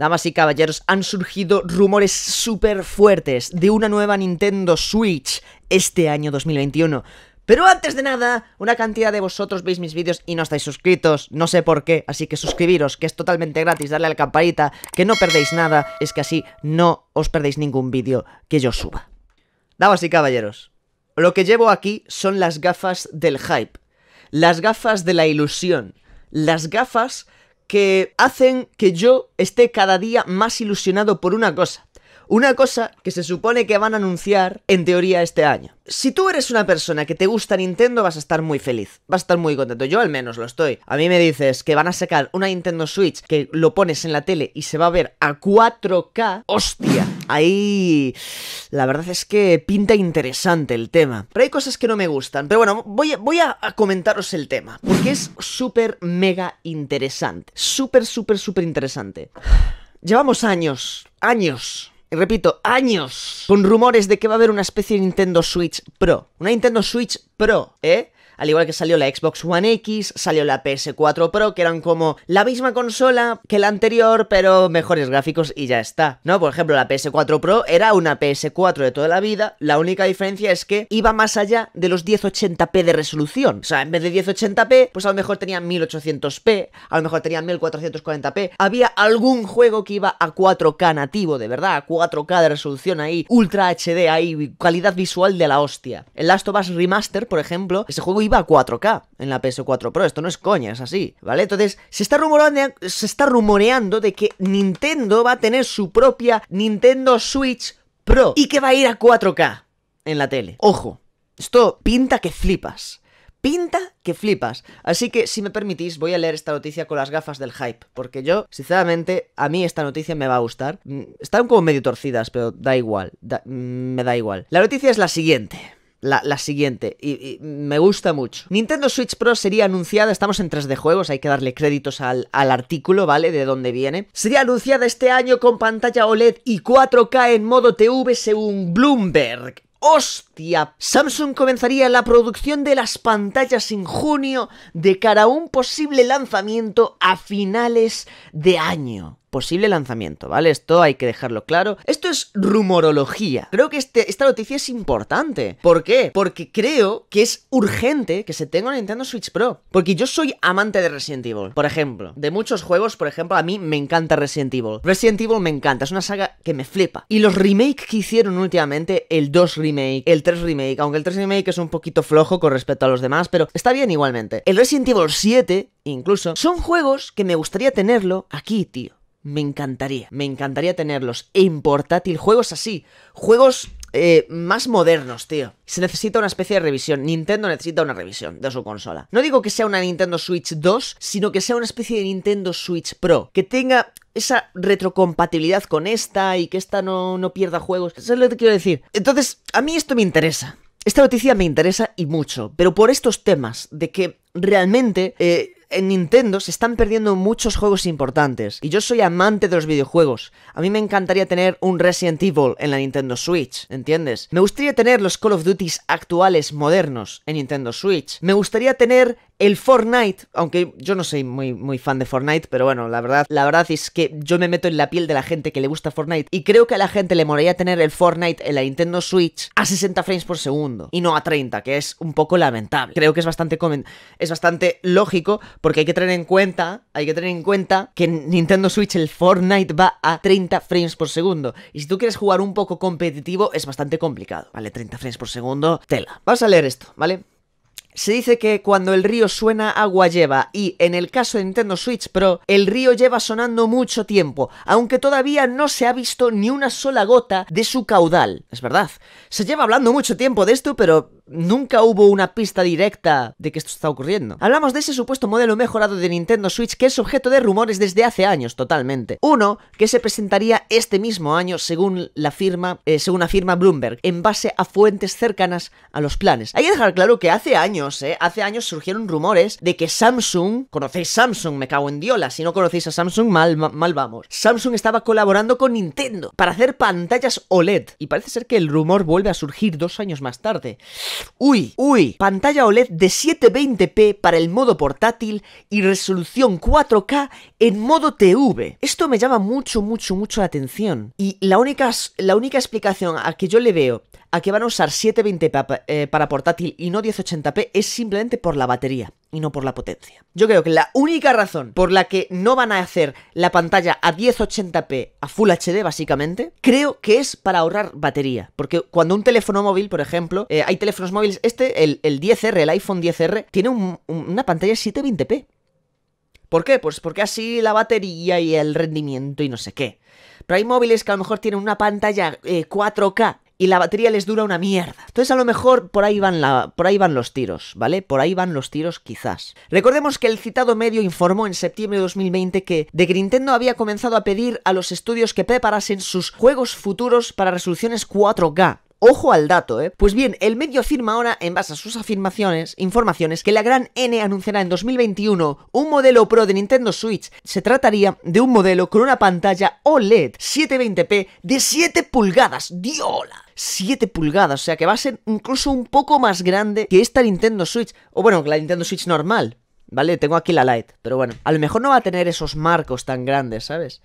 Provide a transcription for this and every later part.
Damas y caballeros, han surgido rumores súper fuertes de una nueva Nintendo Switch este año 2021. Pero antes de nada, una cantidad de vosotros veis mis vídeos y no estáis suscritos, no sé por qué, así que suscribiros, que es totalmente gratis, darle a la campanita, que no perdéis nada, es que así no os perdéis ningún vídeo que yo suba. Damas y caballeros, lo que llevo aquí son las gafas del hype, las gafas de la ilusión, las gafas que hacen que yo esté cada día más ilusionado por una cosa. Una cosa que se supone que van a anunciar en teoría este año. Si tú eres una persona que te gusta Nintendo vas a estar muy feliz, vas a estar muy contento, yo al menos lo estoy. A mí me dices que van a sacar una Nintendo Switch que lo pones en la tele y se va a ver a 4K, hostia. Ahí la verdad es que pinta interesante el tema. Pero hay cosas que no me gustan. Pero bueno, voy a, voy a comentaros el tema. Porque es súper, mega interesante. Súper, súper, súper interesante. Llevamos años, años repito, años con rumores de que va a haber una especie de Nintendo Switch Pro. Una Nintendo Switch Pro, ¿eh? al igual que salió la Xbox One X, salió la PS4 Pro, que eran como la misma consola que la anterior, pero mejores gráficos y ya está. ¿No? Por ejemplo, la PS4 Pro era una PS4 de toda la vida, la única diferencia es que iba más allá de los 1080p de resolución. O sea, en vez de 1080p, pues a lo mejor tenía 1800p, a lo mejor tenía 1440p. Había algún juego que iba a 4K nativo, de verdad, a 4K de resolución ahí, Ultra HD ahí, calidad visual de la hostia. El Last of Us Remaster, por ejemplo, ese juego iba a 4K en la PS4 Pro. Esto no es coña, es así, ¿vale? Entonces, se está está rumoreando de que Nintendo va a tener su propia Nintendo Switch Pro y que va a ir a 4K en la tele. Ojo, esto pinta que flipas. Pinta que flipas. Así que, si me permitís, voy a leer esta noticia con las gafas del hype. Porque yo, sinceramente, a mí esta noticia me va a gustar. Mm, están como medio torcidas, pero da igual. Mm, me da igual. La noticia es la siguiente la, siguiente. Y, me gusta mucho. Nintendo Switch Pro sería anunciada, estamos en 3D juegos, hay que darle créditos al, al artículo, ¿vale? De dónde viene. Sería anunciada este año con pantalla OLED y 4K en modo TV según Bloomberg. ¡Hostia! Samsung comenzaría la producción de las pantallas en junio de cara a un posible lanzamiento a finales de año posible lanzamiento, ¿vale? Esto hay que dejarlo claro. Esto es rumorología. Creo que este, esta noticia es importante. ¿Por qué? Porque creo que es urgente que se tenga una Nintendo Switch Pro. Porque yo soy amante de Resident Evil, por ejemplo. De muchos juegos, por ejemplo, a mí me encanta Resident Evil. Resident Evil me encanta, es una saga que me flipa. Y los remakes que hicieron últimamente, el 2 remake, el 3 remake, aunque el 3 remake es un poquito flojo con respecto a los demás, pero está bien igualmente. El Resident Evil 7, incluso, son juegos que me gustaría tenerlo aquí, tío. Me encantaría, me encantaría tenerlos. En portátil, juegos así, juegos eh, más modernos, tío. Se necesita una especie de revisión. Nintendo necesita una revisión de su consola. No digo que sea una Nintendo Switch 2, sino que sea una especie de Nintendo Switch Pro. Que tenga esa retrocompatibilidad con esta y que esta no, pierda juegos. Eso es lo que quiero decir. Entonces, a mí esto me interesa. Esta noticia me interesa y mucho, pero por estos temas de que realmente eh, en Nintendo se están perdiendo muchos juegos importantes. Y yo soy amante de los videojuegos. A mí me encantaría tener un Resident Evil en la Nintendo Switch, ¿entiendes? Me gustaría tener los Call of Duty actuales modernos en Nintendo Switch. Me gustaría tener el Fortnite, aunque yo no soy muy, muy fan de Fortnite, pero bueno, la verdad, la verdad es que yo me meto en la piel de la gente que le gusta Fortnite y creo que a la gente le moraría tener el Fortnite en la Nintendo Switch a 60 frames por segundo y no a 30, que es un poco lamentable. Creo que es bastante es bastante lógico porque hay que tener en cuenta, hay que tener en cuenta que en Nintendo Switch el Fortnite va a 30 frames por segundo y si tú quieres jugar un poco competitivo es bastante complicado, ¿vale? 30 frames por segundo, tela. Vamos a leer esto, ¿vale? Se dice que cuando el río suena agua lleva y en el caso de Nintendo Switch Pro el río lleva sonando mucho tiempo, aunque todavía no se ha visto ni una sola gota de su caudal. Es verdad. Se lleva hablando mucho tiempo de esto, pero nunca hubo una pista directa de que esto está ocurriendo. Hablamos de ese supuesto modelo mejorado de Nintendo Switch que es objeto de rumores desde hace años totalmente. Uno que se presentaría este mismo año según la firma, eh, según firma Bloomberg, en base a fuentes cercanas a los planes. Hay que dejar claro que hace años, eh, hace años surgieron rumores de que Samsung, conocéis Samsung, me cago en diola, si no conocéis a Samsung mal, mal, mal vamos. Samsung estaba colaborando con Nintendo para hacer pantallas OLED y parece ser que el rumor vuelve a surgir dos años más tarde. Uy, uy, pantalla OLED de 720p para el modo portátil y resolución 4K en modo TV. Esto me llama mucho, mucho, mucho la atención. Y la única, la única explicación a que yo le veo a que van a usar 720p eh, para, portátil y no 1080p es simplemente por la batería y no por la potencia. Yo creo que la única razón por la que no van a hacer la pantalla a 1080p a Full HD básicamente, creo que es para ahorrar batería. Porque cuando un teléfono móvil, por ejemplo, eh, hay teléfonos móviles, este, el, 10R, el iPhone 10R, tiene una pantalla 720p. ¿Por qué? Pues porque así la batería y el rendimiento y no sé qué. Pero hay móviles que a lo mejor tienen una pantalla 4K eh, y la batería les dura una mierda. Entonces a lo mejor por ahí van por ahí van los tiros, ¿vale? Por ahí van los tiros quizás. Recordemos que el citado medio informó en septiembre de 2020 que de Nintendo había comenzado a pedir a los estudios que preparasen sus juegos futuros para resoluciones 4K, Ojo al dato, ¿eh? Pues bien, el medio afirma ahora, en base a sus afirmaciones, informaciones, que la gran N anunciará en 2021 un modelo Pro de Nintendo Switch. Se trataría de un modelo con una pantalla OLED 720p de 7 pulgadas. ¡Diola! 7 pulgadas, o sea que va a ser incluso un poco más grande que esta Nintendo Switch, o bueno, que la Nintendo Switch normal, ¿vale? Tengo aquí la Lite, pero bueno, a lo mejor no va a tener esos marcos tan grandes, ¿sabes?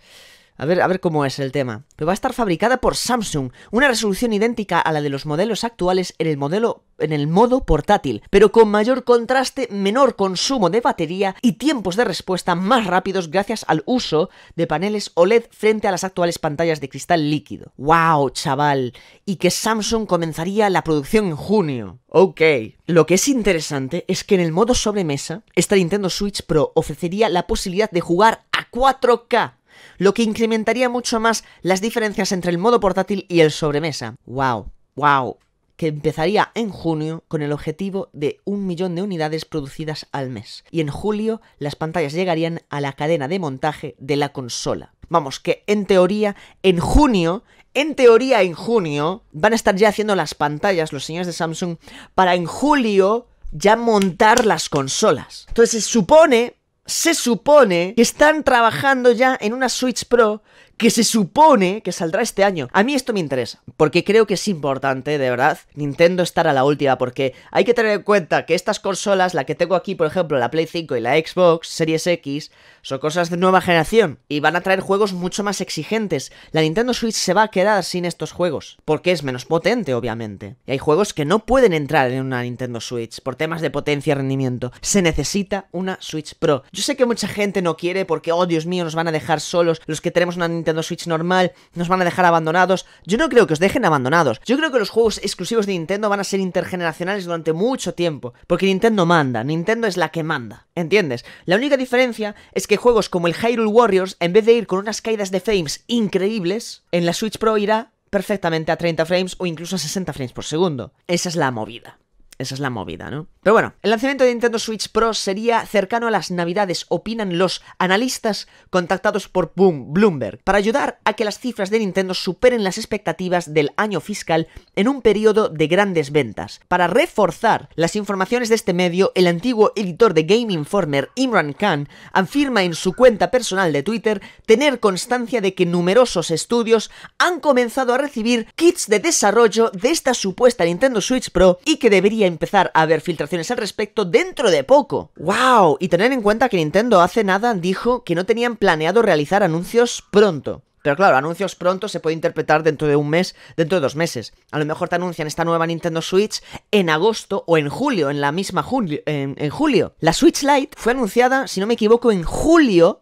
A ver, a ver cómo es el tema. Pero va a estar fabricada por Samsung, una resolución idéntica a la de los modelos actuales en el modelo en el modo portátil, pero con mayor contraste, menor consumo de batería y tiempos de respuesta más rápidos gracias al uso de paneles OLED frente a las actuales pantallas de cristal líquido. ¡Wow, chaval! Y que Samsung comenzaría la producción en junio. Ok. Lo que es interesante es que en el modo sobremesa, esta Nintendo Switch Pro ofrecería la posibilidad de jugar a 4K lo que incrementaría mucho más las diferencias entre el modo portátil y el sobremesa. ¡Wow! ¡Wow! que empezaría en junio con el objetivo de un millón de unidades producidas al mes. Y en julio las pantallas llegarían a la cadena de montaje de la consola. Vamos, que en teoría, en junio, en teoría en junio, van a estar ya haciendo las pantallas los señores de Samsung para en julio ya montar las consolas. Entonces se supone se supone que están trabajando ya en una Switch Pro que se supone que saldrá este año. A mí esto me interesa, porque creo que es importante, de verdad, Nintendo estar a la última, porque hay que tener en cuenta que estas consolas, la que tengo aquí, por ejemplo, la Play 5 y la Xbox Series X, son cosas de nueva generación y van a traer juegos mucho más exigentes. La Nintendo Switch se va a quedar sin estos juegos, porque es menos potente, obviamente. Y hay juegos que no pueden entrar en una Nintendo Switch por temas de potencia y rendimiento. Se necesita una Switch Pro. Yo sé que mucha gente no quiere porque, oh Dios mío, nos van a dejar solos los que tenemos una Nintendo Nintendo Switch normal, nos van a dejar abandonados. Yo no creo que os dejen abandonados. Yo creo que los juegos exclusivos de Nintendo van a ser intergeneracionales durante mucho tiempo, porque Nintendo manda, Nintendo es la que manda, ¿entiendes? La única diferencia es que juegos como el Hyrule Warriors, en vez de ir con unas caídas de frames increíbles, en la Switch Pro irá perfectamente a 30 frames o incluso a 60 frames por segundo. Esa es la movida. Esa es la movida, ¿no? Pero bueno, el lanzamiento de Nintendo Switch Pro sería cercano a las navidades, opinan los analistas contactados por Bloomberg, para ayudar a que las cifras de Nintendo superen las expectativas del año fiscal en un periodo de grandes ventas. Para reforzar las informaciones de este medio, el antiguo editor de Game Informer, Imran Khan, afirma en su cuenta personal de Twitter tener constancia de que numerosos estudios han comenzado a recibir kits de desarrollo de esta supuesta Nintendo Switch Pro y que debería empezar a haber filtraciones al respecto dentro de poco. ¡Wow! Y tener en cuenta que Nintendo hace nada dijo que no tenían planeado realizar anuncios pronto. Pero claro, anuncios pronto se puede interpretar dentro de un mes, dentro de dos meses. A lo mejor te anuncian esta nueva Nintendo Switch en agosto o en julio, en la misma julio, en, julio. La Switch Lite fue anunciada, si no me equivoco, en julio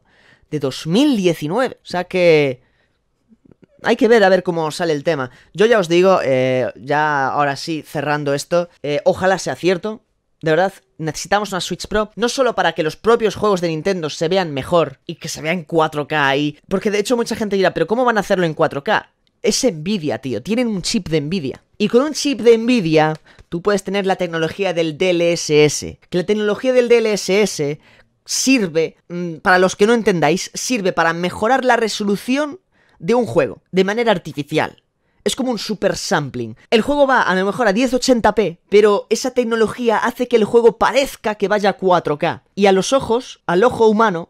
de 2019. O sea que hay que ver a ver cómo sale el tema. Yo ya os digo, eh, ya ahora sí, cerrando esto, eh, ojalá sea cierto, de verdad, necesitamos una Switch Pro, no solo para que los propios juegos de Nintendo se vean mejor y que se vean 4K ahí, Porque de hecho mucha gente dirá, pero ¿cómo van a hacerlo en 4K? Es Nvidia, tío, tienen un chip de Nvidia. Y con un chip de Nvidia, tú puedes tener la tecnología del DLSS. Que la tecnología del DLSS sirve, mm, para los que no entendáis, sirve para mejorar la resolución de un juego de manera artificial. Es como un super sampling. El juego va a lo mejor a 1080p, pero esa tecnología hace que el juego parezca que vaya a 4K. Y a los ojos, al ojo humano,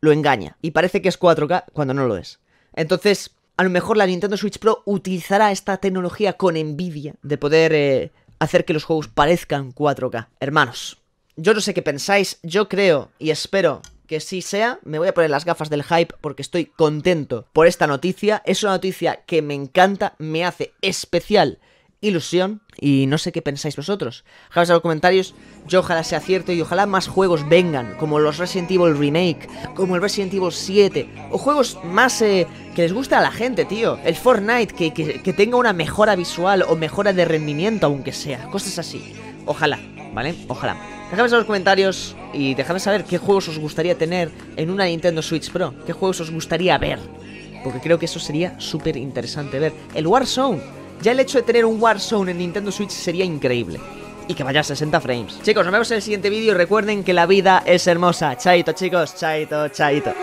lo engaña. Y parece que es 4K cuando no lo es. Entonces, a lo mejor la Nintendo Switch Pro utilizará esta tecnología con envidia de poder eh, hacer que los juegos parezcan 4K. Hermanos, yo no sé qué pensáis, yo creo y espero que sí sea. Me voy a poner las gafas del hype porque estoy contento por esta noticia. Es una noticia que me encanta, me hace especial ilusión y no sé qué pensáis vosotros. Dejadme en los comentarios, yo ojalá sea cierto y ojalá más juegos vengan, como los Resident Evil Remake, como el Resident Evil 7, o juegos más eh, que les gusta a la gente, tío. El Fortnite, que tenga una mejora visual o mejora de rendimiento, aunque sea, cosas así. Ojalá, ¿vale? Ojalá. Dejadme en los comentarios y dejadme saber qué juegos os gustaría tener en una Nintendo Switch Pro. ¿Qué juegos os gustaría ver? Porque creo que eso sería súper interesante ver. El Warzone. Ya el hecho de tener un Warzone en Nintendo Switch sería increíble. Y que vaya a 60 frames. Chicos, nos vemos en el siguiente vídeo. Recuerden que la vida es hermosa. Chaito, chicos. Chaito, chaito.